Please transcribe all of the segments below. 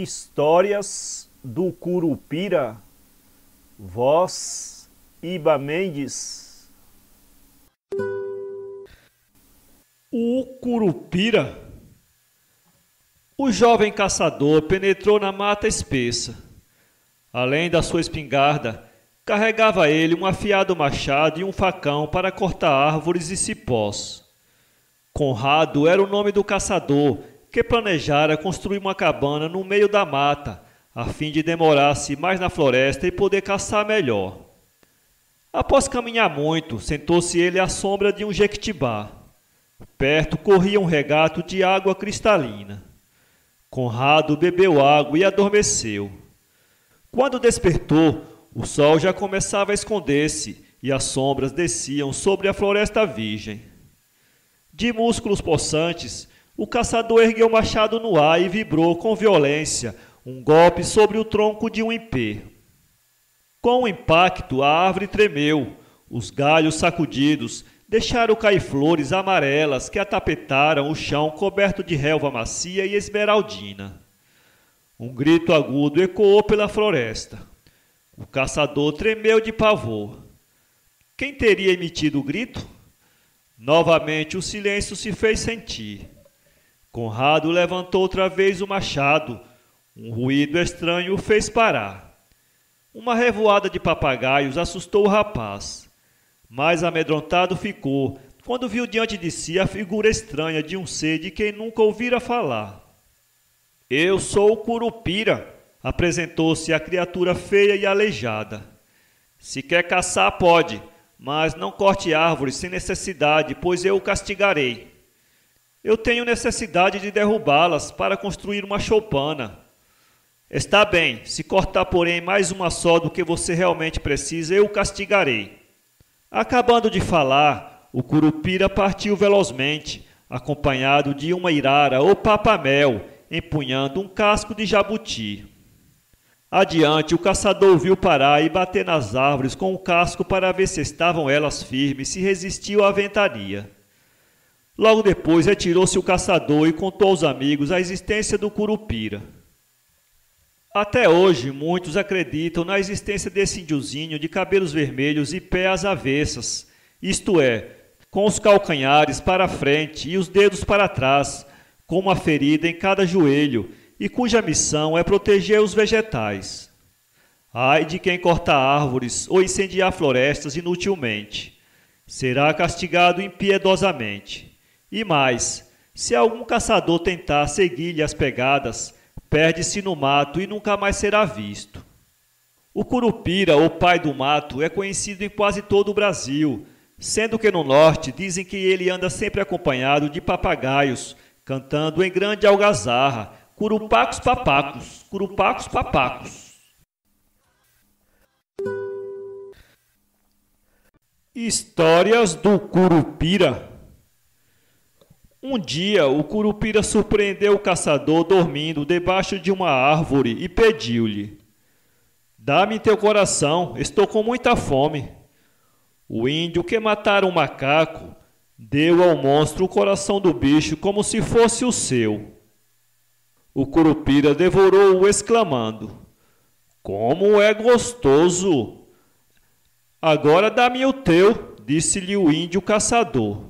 Histórias do Curupira, voz Iba Mendes. O Curupira. O jovem caçador penetrou na mata espessa. Além da sua espingarda, carregava ele um afiado machado e um facão para cortar árvores e cipós. Conrado era o nome do caçador que planejara construir uma cabana no meio da mata, a fim de demorar-se mais na floresta e poder caçar melhor. Após caminhar muito, sentou-se ele à sombra de um jequitibá. Perto corria um regato de água cristalina. Conrado bebeu água e adormeceu. Quando despertou, o sol já começava a esconder-se e as sombras desciam sobre a floresta virgem. De músculos possantes, o caçador ergueu o machado no ar e vibrou com violência um golpe sobre o tronco de um ipê. Com o impacto, a árvore tremeu. Os galhos sacudidos deixaram cair flores amarelas que atapetaram o chão coberto de relva macia e esmeraldina. Um grito agudo ecoou pela floresta. O caçador tremeu de pavor. Quem teria emitido o grito? Novamente o silêncio se fez sentir. Conrado levantou outra vez o machado. Um ruído estranho o fez parar. Uma revoada de papagaios assustou o rapaz. Mais amedrontado ficou quando viu diante de si a figura estranha de um ser de quem nunca ouvira falar. Eu sou o Curupira, apresentou-se a criatura feia e aleijada. Se quer caçar, pode, mas não corte árvores sem necessidade, pois eu o castigarei. Eu tenho necessidade de derrubá-las para construir uma choupana. Está bem, se cortar, porém, mais uma só do que você realmente precisa, eu o castigarei. Acabando de falar, o curupira partiu velozmente, acompanhado de uma irara ou papamel, empunhando um casco de jabuti. Adiante, o caçador viu parar e bater nas árvores com o casco para ver se estavam elas firmes, se resistiu à ventania. Logo depois, retirou-se o caçador e contou aos amigos a existência do curupira. Até hoje, muitos acreditam na existência desse índiozinho de cabelos vermelhos e pé às avessas, isto é, com os calcanhares para frente e os dedos para trás, com uma ferida em cada joelho e cuja missão é proteger os vegetais. Ai de quem corta árvores ou incendiar florestas inutilmente. Será castigado impiedosamente. E mais, se algum caçador tentar seguir-lhe as pegadas, perde-se no mato e nunca mais será visto. O curupira, ou pai do mato, é conhecido em quase todo o Brasil, sendo que no norte dizem que ele anda sempre acompanhado de papagaios, cantando em grande algazarra, curupacos papacos, curupacos papacos. Histórias do Curupira um dia, o curupira surpreendeu o caçador dormindo debaixo de uma árvore e pediu-lhe: Dá-me teu coração, estou com muita fome. O índio que matara o um macaco deu ao monstro o coração do bicho como se fosse o seu. O curupira devorou-o, exclamando: Como é gostoso! Agora dá-me o teu, disse-lhe o índio caçador.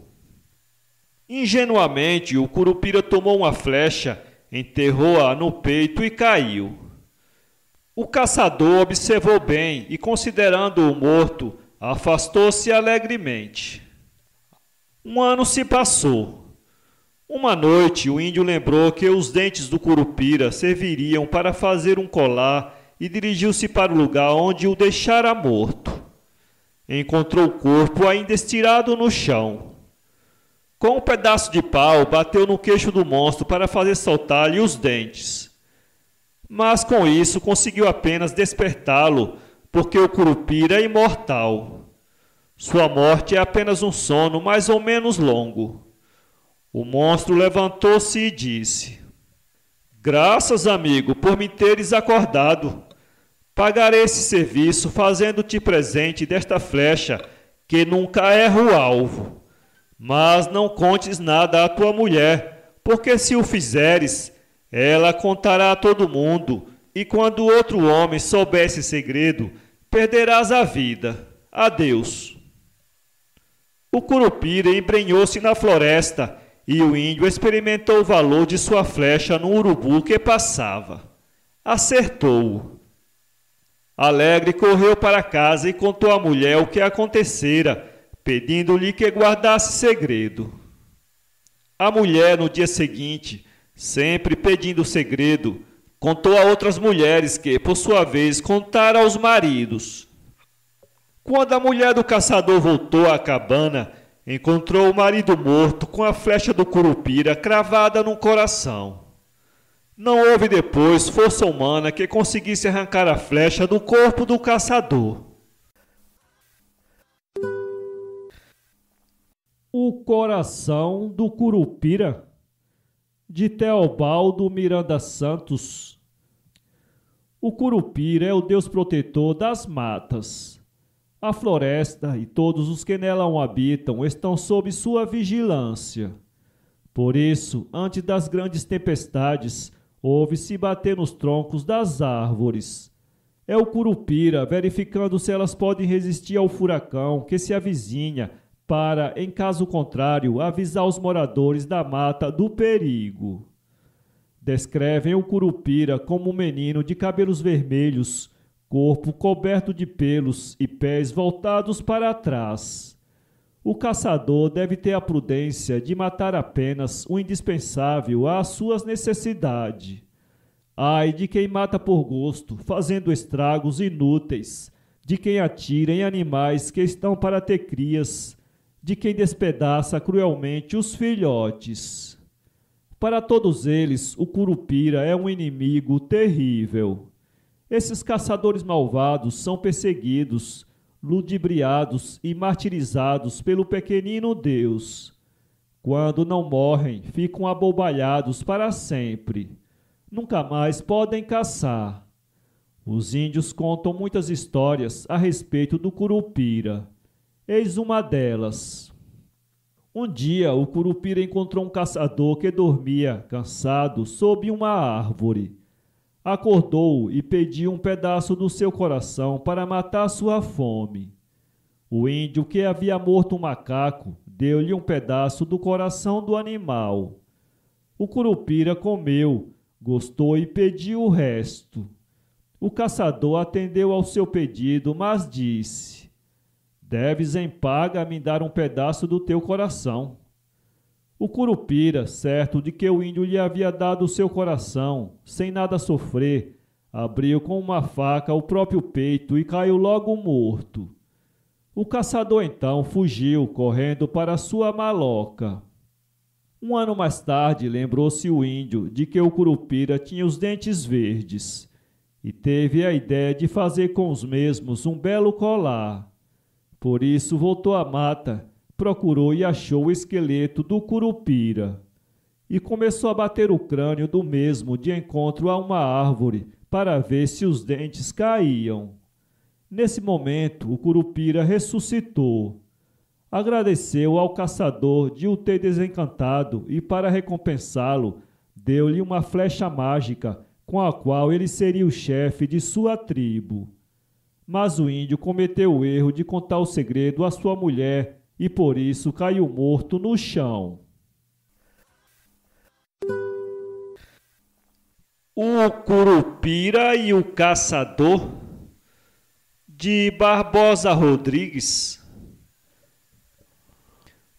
Ingenuamente, o curupira tomou uma flecha, enterrou-a no peito e caiu. O caçador observou bem e, considerando-o morto, afastou-se alegremente. Um ano se passou. Uma noite, o índio lembrou que os dentes do curupira serviriam para fazer um colar e dirigiu-se para o lugar onde o deixara morto. Encontrou o corpo ainda estirado no chão. Com um pedaço de pau, bateu no queixo do monstro para fazer soltar-lhe os dentes. Mas com isso conseguiu apenas despertá-lo, porque o curupira é imortal. Sua morte é apenas um sono mais ou menos longo. O monstro levantou-se e disse: Graças, amigo, por me teres acordado. Pagarei esse serviço fazendo-te presente desta flecha que nunca erra o alvo. Mas não contes nada à tua mulher, porque se o fizeres, ela contará a todo mundo, e quando outro homem souber esse segredo, perderás a vida. Adeus. O curupira embrenhou-se na floresta e o índio experimentou o valor de sua flecha num urubu que passava. Acertou-o. Alegre correu para casa e contou à mulher o que acontecera pedindo-lhe que guardasse segredo. A mulher, no dia seguinte, sempre pedindo segredo, contou a outras mulheres que, por sua vez, contaram aos maridos. Quando a mulher do caçador voltou à cabana, encontrou o marido morto com a flecha do curupira cravada no coração. Não houve depois força humana que conseguisse arrancar a flecha do corpo do caçador. O Coração do Curupira, de Teobaldo Miranda Santos. O Curupira é o deus protetor das matas. A floresta e todos os que nela habitam estão sob sua vigilância. Por isso, antes das grandes tempestades, ouve-se bater nos troncos das árvores. É o Curupira verificando se elas podem resistir ao furacão que se avizinha para, em caso contrário, avisar os moradores da mata do perigo. Descrevem o Curupira como um menino de cabelos vermelhos, corpo coberto de pelos e pés voltados para trás. O caçador deve ter a prudência de matar apenas o indispensável às suas necessidades. Ai de quem mata por gosto, fazendo estragos inúteis, de quem atira em animais que estão para ter crias, de quem despedaça cruelmente os filhotes. Para todos eles, o curupira é um inimigo terrível. Esses caçadores malvados são perseguidos, ludibriados e martirizados pelo pequenino Deus. Quando não morrem, ficam abobalhados para sempre. Nunca mais podem caçar. Os índios contam muitas histórias a respeito do curupira. Eis uma delas. Um dia, o curupira encontrou um caçador que dormia, cansado, sob uma árvore. Acordou e pediu um pedaço do seu coração para matar sua fome. O índio que havia morto um macaco deu-lhe um pedaço do coração do animal. O curupira comeu, gostou e pediu o resto. O caçador atendeu ao seu pedido, mas disse: Deves em paga me dar um pedaço do teu coração. O curupira, certo de que o índio lhe havia dado o seu coração, sem nada sofrer, abriu com uma faca o próprio peito e caiu logo morto. O caçador então fugiu, correndo para sua maloca. Um ano mais tarde, lembrou-se o índio de que o curupira tinha os dentes verdes e teve a ideia de fazer com os mesmos um belo colar. Por isso voltou à mata, procurou e achou o esqueleto do curupira e começou a bater o crânio do mesmo de encontro a uma árvore para ver se os dentes caíam. Nesse momento, o curupira ressuscitou. Agradeceu ao caçador de o ter desencantado e, para recompensá-lo, deu-lhe uma flecha mágica com a qual ele seria o chefe de sua tribo. Mas o índio cometeu o erro de contar o segredo à sua mulher e por isso caiu morto no chão. O Curupira e o Caçador de Barbosa Rodrigues.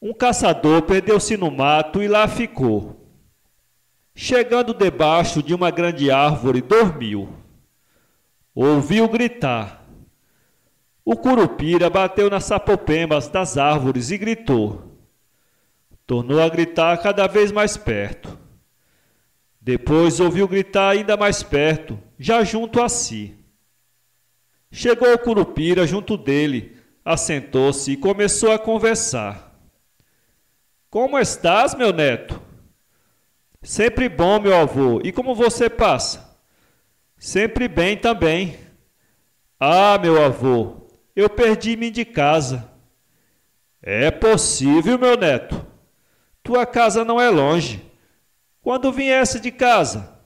Um caçador perdeu-se no mato e lá ficou. Chegando debaixo de uma grande árvore, dormiu. Ouviu gritar: o curupira bateu nas sapopembas das árvores e gritou. Tornou a gritar cada vez mais perto. Depois ouviu gritar ainda mais perto, já junto a si. Chegou o curupira junto dele, assentou-se e começou a conversar. Como estás, meu neto? Sempre bom, meu avô. E como você passa? Sempre bem também. Ah, meu avô, eu perdi-me de casa. É possível, meu neto. Tua casa não é longe. Quando viesse de casa?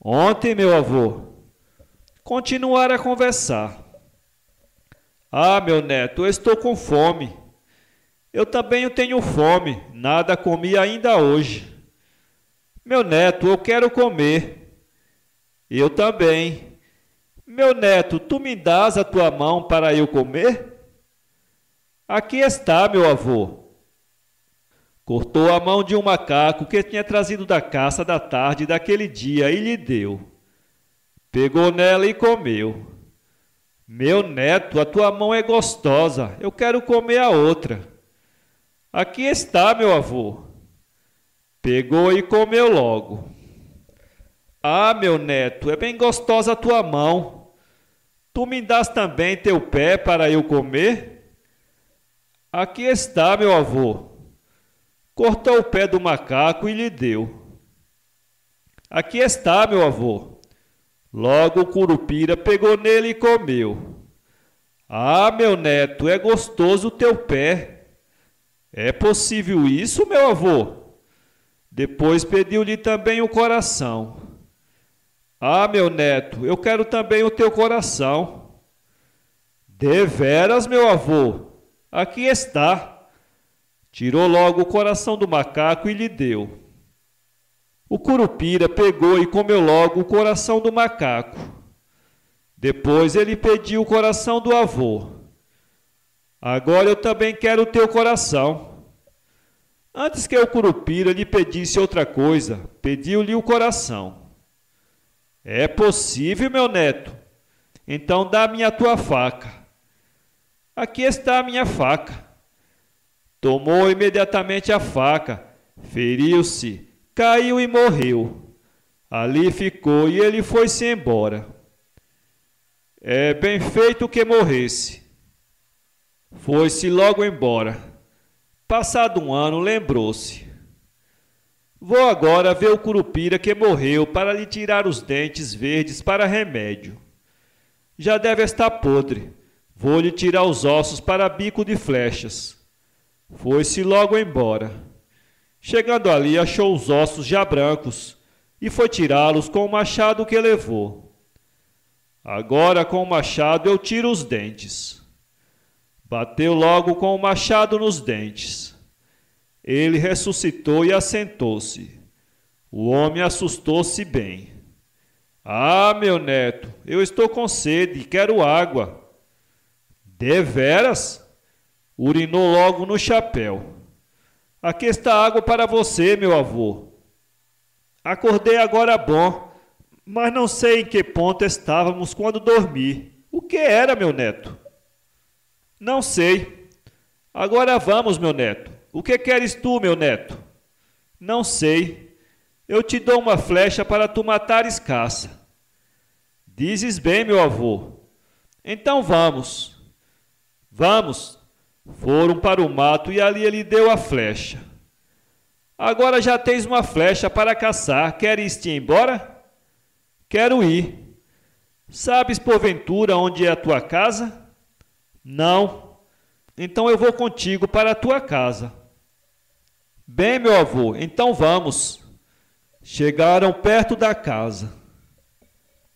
Ontem, meu avô. Continuaram a conversar. Ah, meu neto, eu estou com fome. Eu também tenho fome. Nada comi ainda hoje. Meu neto, eu quero comer. Eu também. Meu neto, tu me dás a tua mão para eu comer? Aqui está, meu avô. Cortou a mão de um macaco que tinha trazido da caça da tarde daquele dia e lhe deu. Pegou nela e comeu. Meu neto, a tua mão é gostosa, eu quero comer a outra. Aqui está, meu avô. Pegou e comeu logo. Ah, meu neto, é bem gostosa a tua mão. Tu me dás também teu pé para eu comer? Aqui está, meu avô. Cortou o pé do macaco e lhe deu. Aqui está, meu avô. Logo o curupira pegou nele e comeu. Ah, meu neto, é gostoso o teu pé. É possível isso, meu avô? Depois pediu-lhe também o coração. Ah, meu neto, eu quero também o teu coração. Deveras, meu avô, aqui está. Tirou logo o coração do macaco e lhe deu. O curupira pegou e comeu logo o coração do macaco. Depois ele pediu o coração do avô. Agora eu também quero o teu coração. Antes que o curupira lhe pedisse outra coisa, pediu-lhe o coração. É possível, meu neto? Então dá-me a tua faca. Aqui está a minha faca. Tomou imediatamente a faca, feriu-se, caiu e morreu. Ali ficou e ele foi-se embora. É bem feito que morresse. Foi-se logo embora. Passado um ano, lembrou-se. Vou agora ver o curupira que morreu para lhe tirar os dentes verdes para remédio. Já deve estar podre. Vou lhe tirar os ossos para bico de flechas. Foi-se logo embora. Chegando ali, achou os ossos já brancos e foi tirá-los com o machado que levou. Agora com o machado eu tiro os dentes. Bateu logo com o machado nos dentes ele ressuscitou e assentou-se. O homem assustou-se bem. Ah, meu neto, eu estou com sede, e quero água. Deveras? Urinou logo no chapéu. Aqui está água para você, meu avô. Acordei agora bom, mas não sei em que ponto estávamos quando dormi. O que era, meu neto? Não sei. Agora vamos, meu neto. O que queres tu, meu neto? Não sei. Eu te dou uma flecha para tu matares caça. Dizes bem, meu avô. Então vamos. Vamos. Foram para o mato e ali ele deu a flecha. Agora já tens uma flecha para caçar. Queres-te embora? Quero ir. Sabes porventura onde é a tua casa? Não. Então eu vou contigo para a tua casa. Bem, meu avô, então vamos. Chegaram perto da casa.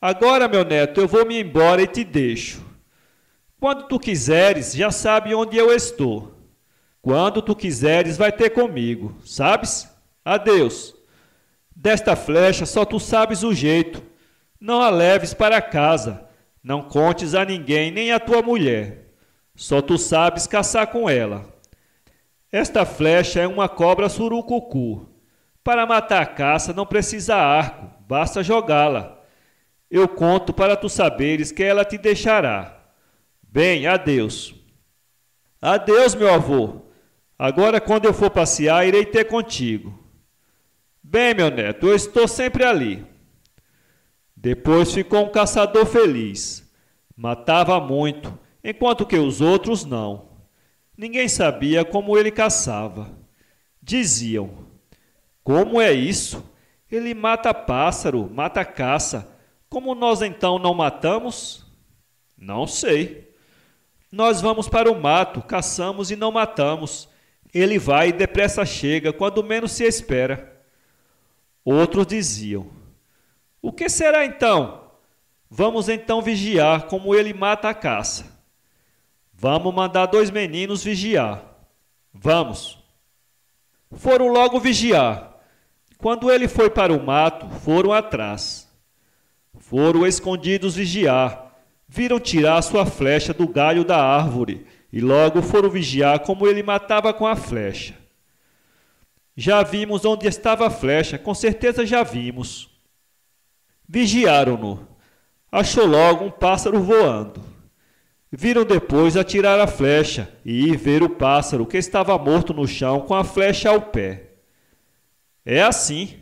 Agora, meu neto, eu vou me embora e te deixo. Quando tu quiseres, já sabe onde eu estou. Quando tu quiseres, vai ter comigo, sabes? Adeus. Desta flecha só tu sabes o jeito. Não a leves para casa. Não contes a ninguém, nem a tua mulher. Só tu sabes caçar com ela. Esta flecha é uma cobra surucucu. Para matar a caça não precisa arco, basta jogá-la. Eu conto para tu saberes que ela te deixará. Bem, adeus. Adeus, meu avô. Agora, quando eu for passear, irei ter contigo. Bem, meu neto, eu estou sempre ali. Depois ficou um caçador feliz. Matava muito, enquanto que os outros não. Ninguém sabia como ele caçava. Diziam: Como é isso? Ele mata pássaro, mata caça. Como nós então não matamos? Não sei. Nós vamos para o mato, caçamos e não matamos. Ele vai e depressa chega, quando menos se espera. Outros diziam: O que será então? Vamos então vigiar como ele mata a caça. Vamos mandar dois meninos vigiar. Vamos. Foram logo vigiar. Quando ele foi para o mato, foram atrás. Foram escondidos vigiar. Viram tirar sua flecha do galho da árvore e logo foram vigiar como ele matava com a flecha. Já vimos onde estava a flecha, com certeza já vimos. Vigiaram-no. Achou logo um pássaro voando. Viram depois atirar a flecha e ir ver o pássaro que estava morto no chão com a flecha ao pé. É assim.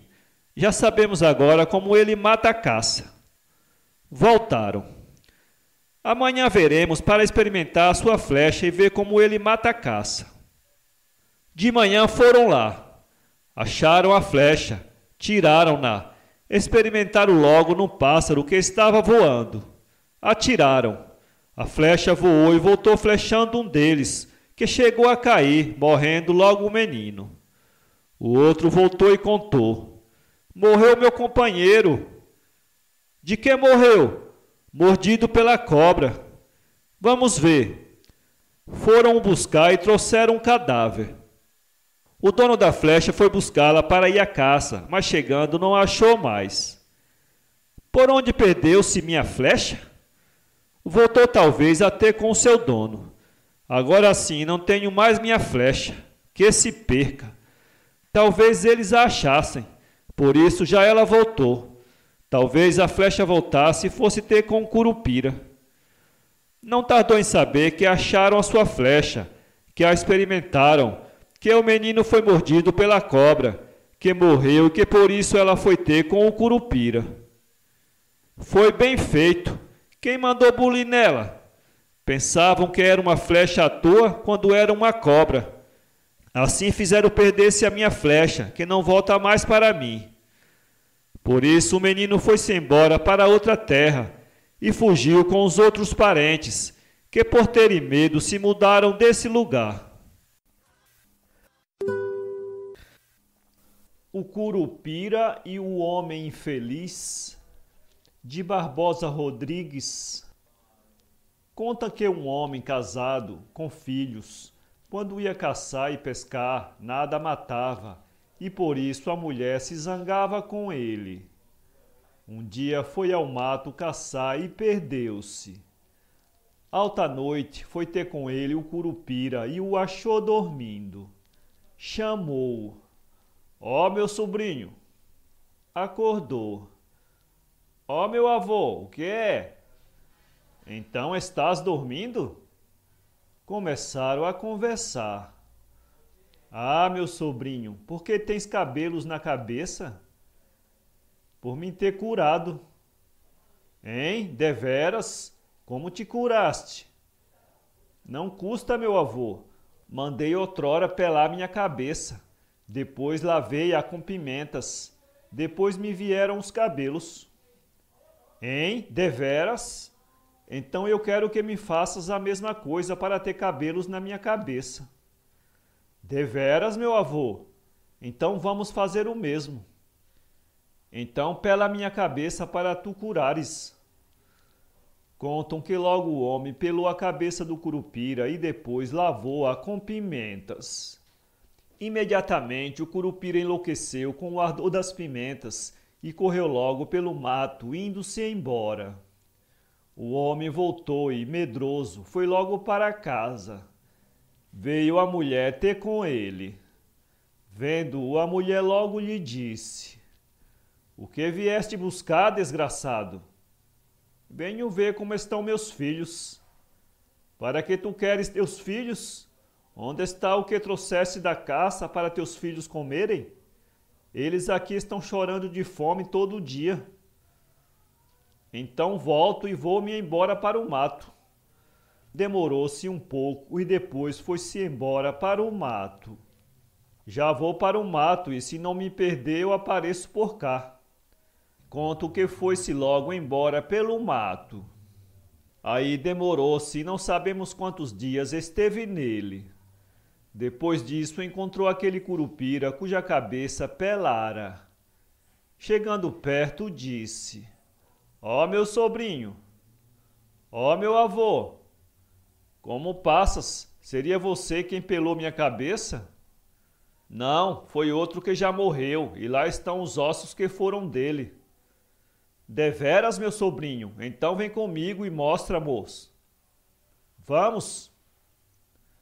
Já sabemos agora como ele mata a caça. Voltaram. Amanhã veremos para experimentar a sua flecha e ver como ele mata a caça. De manhã foram lá. Acharam a flecha, tiraram-na, experimentaram logo no pássaro que estava voando. Atiraram a flecha voou e voltou flechando um deles, que chegou a cair, morrendo logo o menino. O outro voltou e contou: Morreu meu companheiro. De que morreu? Mordido pela cobra. Vamos ver. Foram buscar e trouxeram um cadáver. O dono da flecha foi buscá-la para ir à caça, mas chegando não a achou mais. Por onde perdeu-se minha flecha? Voltou talvez a ter com seu dono. Agora sim, não tenho mais minha flecha. Que se perca. Talvez eles a achassem. Por isso já ela voltou. Talvez a flecha voltasse e fosse ter com o Curupira. Não tardou em saber que acharam a sua flecha, que a experimentaram, que o menino foi mordido pela cobra, que morreu e que por isso ela foi ter com o Curupira. Foi bem feito quem mandou bulir nela? Pensavam que era uma flecha à toa quando era uma cobra. Assim fizeram perder-se a minha flecha, que não volta mais para mim. Por isso o menino foi-se embora para outra terra e fugiu com os outros parentes, que por terem medo se mudaram desse lugar. O Curupira e o Homem Infeliz de Barbosa Rodrigues conta que um homem casado com filhos, quando ia caçar e pescar, nada matava e por isso a mulher se zangava com ele. Um dia foi ao mato caçar e perdeu-se. Alta noite foi ter com ele o curupira e o achou dormindo. Chamou-o. Ó, oh, meu sobrinho! Acordou. Ó oh, meu avô, o que é? Então estás dormindo? Começaram a conversar. Ah, meu sobrinho, por que tens cabelos na cabeça? Por me ter curado. Hein? Deveras? Como te curaste? Não custa, meu avô. Mandei outrora pelar minha cabeça. Depois lavei-a com pimentas. Depois me vieram os cabelos. Em deveras, então eu quero que me faças a mesma coisa para ter cabelos na minha cabeça. Deveras, meu avô, então vamos fazer o mesmo. Então pela minha cabeça para tu curares. Contam que logo o homem pelou a cabeça do curupira e depois lavou-a com pimentas. Imediatamente o curupira enlouqueceu com o ardor das pimentas e correu logo pelo mato, indo-se embora. O homem voltou e, medroso, foi logo para casa. Veio a mulher ter com ele. Vendo-o, a mulher logo lhe disse: O que vieste buscar, desgraçado? Venho ver como estão meus filhos. Para que tu queres teus filhos? Onde está o que trouxeste da caça para teus filhos comerem? Eles aqui estão chorando de fome todo dia. Então volto e vou-me embora para o mato. Demorou-se um pouco e depois foi-se embora para o mato. Já vou para o mato e se não me perder eu apareço por cá. Conto que foi-se logo embora pelo mato. Aí demorou-se, e não sabemos quantos dias esteve nele. Depois disso, encontrou aquele curupira cuja cabeça pelara. Chegando perto, disse: Ó oh, meu sobrinho, ó oh, meu avô, como passas? Seria você quem pelou minha cabeça? Não, foi outro que já morreu, e lá estão os ossos que foram dele. Deveras, meu sobrinho, então vem comigo e mostra, moço. Vamos.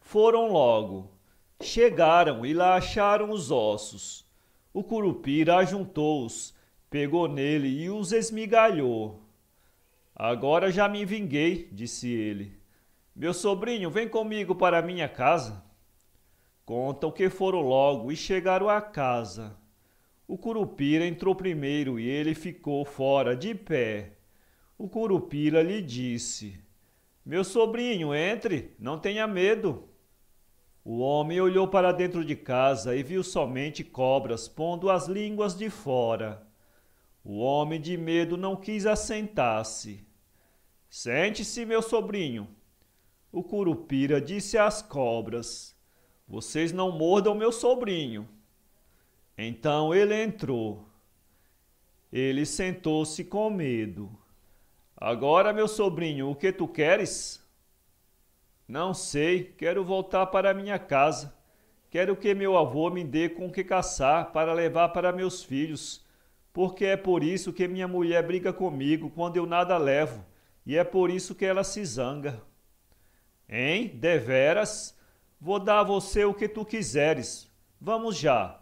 Foram logo. Chegaram e lá acharam os ossos. O curupira ajuntou-os, pegou nele e os esmigalhou. Agora já me vinguei, disse ele. Meu sobrinho, vem comigo para minha casa. Contam que foram logo e chegaram à casa. O curupira entrou primeiro e ele ficou fora de pé. O curupira lhe disse: Meu sobrinho, entre, não tenha medo. O homem olhou para dentro de casa e viu somente cobras pondo as línguas de fora. O homem de medo não quis assentar-se. Sente-se, meu sobrinho. O curupira disse às cobras: Vocês não mordam meu sobrinho. Então ele entrou. Ele sentou-se com medo. Agora, meu sobrinho, o que tu queres? Não sei, quero voltar para minha casa. Quero que meu avô me dê com que caçar para levar para meus filhos, porque é por isso que minha mulher briga comigo quando eu nada levo, e é por isso que ela se zanga. Hein? Deveras? Vou dar a você o que tu quiseres. Vamos já.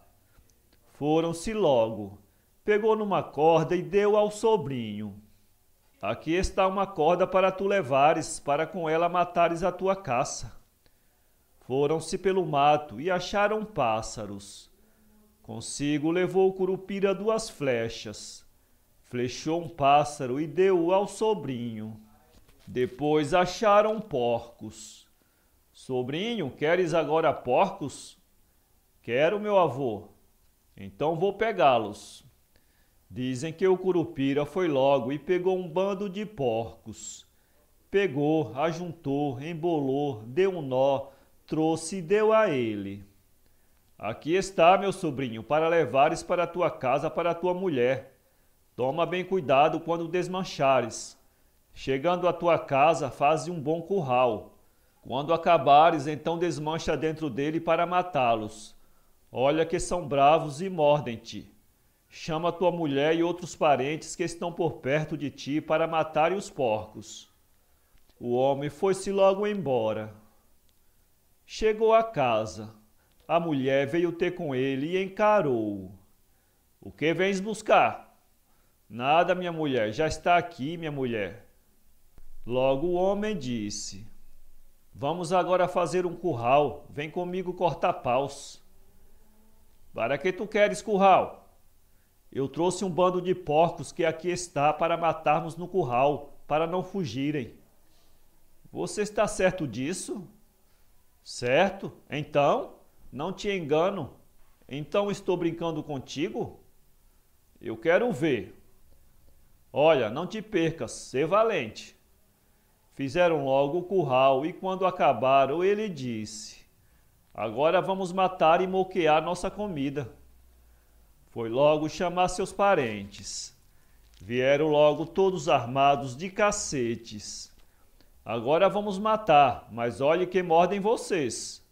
Foram-se logo. Pegou numa corda e deu ao sobrinho. Aqui está uma corda para tu levares, para com ela matares a tua caça. Foram-se pelo mato e acharam pássaros. Consigo levou o curupira duas flechas. Flechou um pássaro e deu-o ao sobrinho. Depois acharam porcos. Sobrinho, queres agora porcos? Quero, meu avô. Então vou pegá-los. Dizem que o Curupira foi logo e pegou um bando de porcos. Pegou, ajuntou, embolou, deu um nó, trouxe e deu a ele. Aqui está, meu sobrinho, para levares para tua casa para tua mulher. Toma bem cuidado quando desmanchares. Chegando à tua casa, faze um bom curral. Quando acabares, então desmancha dentro dele para matá-los. Olha que são bravos e mordem-te. Chama tua mulher e outros parentes que estão por perto de ti para matarem os porcos. O homem foi-se logo embora. Chegou a casa. A mulher veio ter com ele e encarou-o. O que vens buscar? Nada, minha mulher, já está aqui, minha mulher. Logo o homem disse: Vamos agora fazer um curral, vem comigo cortar paus. Para que tu queres curral? Eu trouxe um bando de porcos que aqui está para matarmos no curral, para não fugirem. Você está certo disso? Certo? Então, não te engano. Então estou brincando contigo? Eu quero ver. Olha, não te percas, sê valente. Fizeram logo o curral e quando acabaram, ele disse: Agora vamos matar e moquear nossa comida. Foi logo chamar seus parentes. Vieram logo todos armados de cacetes. Agora vamos matar, mas olhe que mordem vocês.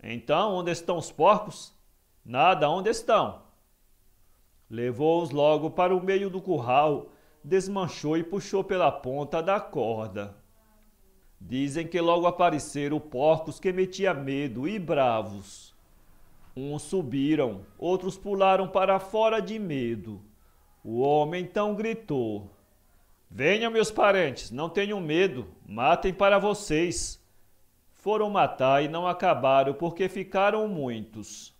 Então, onde estão os porcos? Nada, onde estão? Levou-os logo para o meio do curral, desmanchou e puxou pela ponta da corda. Dizem que logo apareceram porcos que metia medo e bravos. Uns subiram, outros pularam para fora de medo. O homem então gritou: Venham, meus parentes, não tenham medo, matem para vocês. Foram matar e não acabaram, porque ficaram muitos.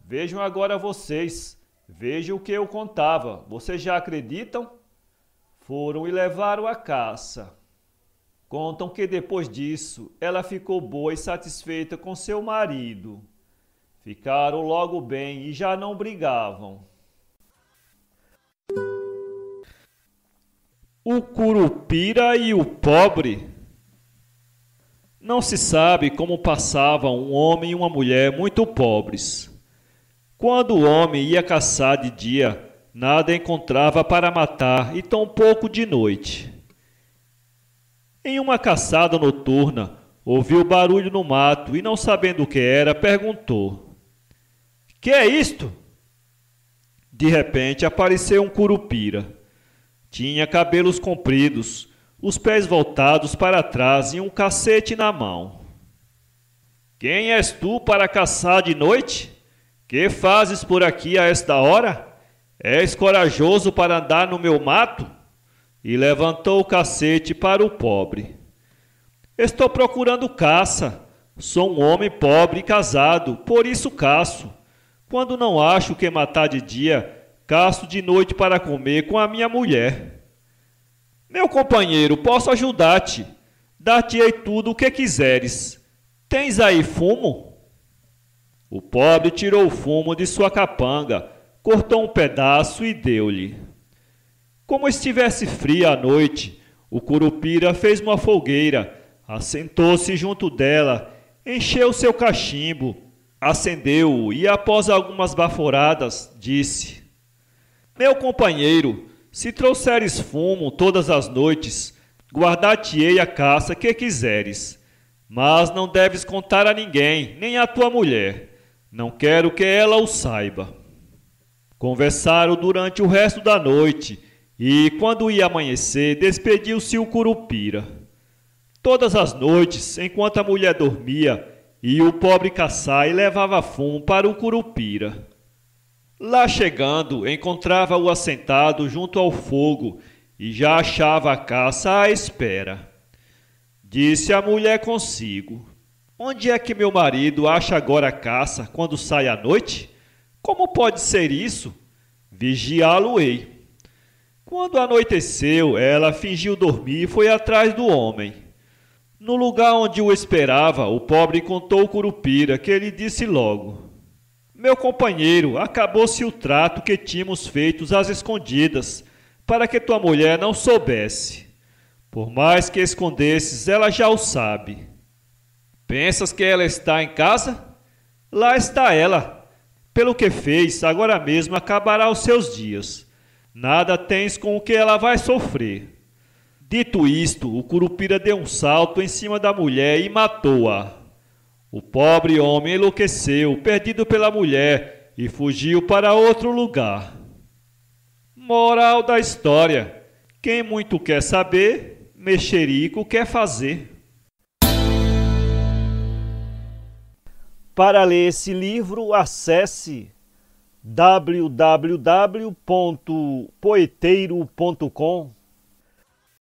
Vejam agora vocês, vejam o que eu contava, vocês já acreditam? Foram e levaram a caça. Contam que depois disso ela ficou boa e satisfeita com seu marido. Ficaram logo bem e já não brigavam. O curupira e o pobre. Não se sabe como passava um homem e uma mulher muito pobres. Quando o homem ia caçar de dia, nada encontrava para matar e tão pouco de noite. Em uma caçada noturna, ouviu barulho no mato e, não sabendo o que era, perguntou. Que é isto? De repente apareceu um curupira. Tinha cabelos compridos, os pés voltados para trás e um cacete na mão. Quem és tu para caçar de noite? Que fazes por aqui a esta hora? És corajoso para andar no meu mato? E levantou o cacete para o pobre. Estou procurando caça. Sou um homem pobre e casado, por isso caço. Quando não acho o que matar de dia, caço de noite para comer com a minha mulher. Meu companheiro, posso ajudar-te. Dar-te-ei tudo o que quiseres. Tens aí fumo? O pobre tirou o fumo de sua capanga, cortou um pedaço e deu-lhe. Como estivesse fria a noite, o curupira fez uma fogueira, assentou-se junto dela, encheu seu cachimbo acendeu e, após algumas baforadas, disse: Meu companheiro, se trouxeres fumo todas as noites, guardar-te-ei a caça que quiseres. Mas não deves contar a ninguém, nem à tua mulher. Não quero que ela o saiba. Conversaram durante o resto da noite e, quando ia amanhecer, despediu-se o curupira. Todas as noites, enquanto a mulher dormia, e o pobre Caçai levava fumo para o Curupira. Lá chegando, encontrava-o assentado junto ao fogo e já achava a caça à espera. Disse a mulher consigo: Onde é que meu marido acha agora a caça quando sai à noite? Como pode ser isso? Vigiá-lo-ei. Quando anoiteceu, ela fingiu dormir e foi atrás do homem. No lugar onde o esperava, o pobre contou o Curupira, que ele disse logo: Meu companheiro, acabou-se o trato que tínhamos feitos às escondidas, para que tua mulher não soubesse. Por mais que escondesses, ela já o sabe. Pensas que ela está em casa? Lá está ela. Pelo que fez, agora mesmo acabará os seus dias. Nada tens com o que ela vai sofrer. Dito isto, o curupira deu um salto em cima da mulher e matou-a. O pobre homem enlouqueceu, perdido pela mulher, e fugiu para outro lugar. Moral da história: quem muito quer saber, mexerico quer fazer. Para ler esse livro, acesse www.poeteiro.com